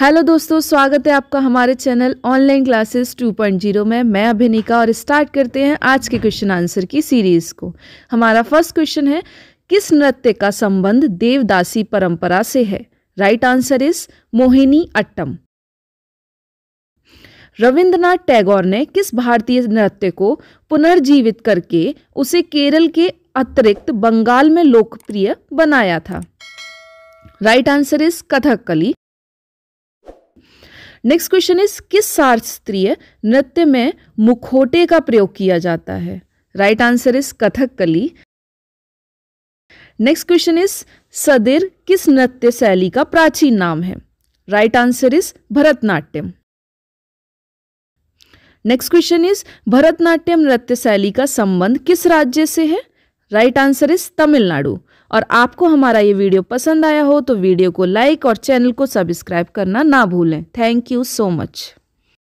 hello दोस्तों स्वागत है आपका हमारे चैनल ऑनलाइन क्लासेस 2.0 में मैं अभिनिका और स्टार्ट करते हैं आज के क्वेश्चन आंसर की सीरीज को हमारा फर्स्ट क्वेश्चन है किस नृत्य का संबंध देवदासी परंपरा से है right answer is Mohiniyattam Rabindranath Tagore ने किस भारतीय नृत्य को पुनर्जीवित करके उसे केरल के अतिरिक्त बंगाल में लोकप्रिय बनाया था right answer is Kathakali next question is किस शास्त्रीय नृत्य में मुखोटे का प्रयोग किया जाता है right answer is Kathakali next question is Sadir किस नृत्य शैली का प्राचीन नाम है right answer is Bharatanatyam next question is Bharatanatyam नृत्य शैली का संबंध किस राज्य से है राइट आंसर इज तमिलनाडु और आपको हमारा ये वीडियो पसंद आया हो तो वीडियो को लाइक और चैनल को सब्सक्राइब करना ना भूलें थैंक यू सो मच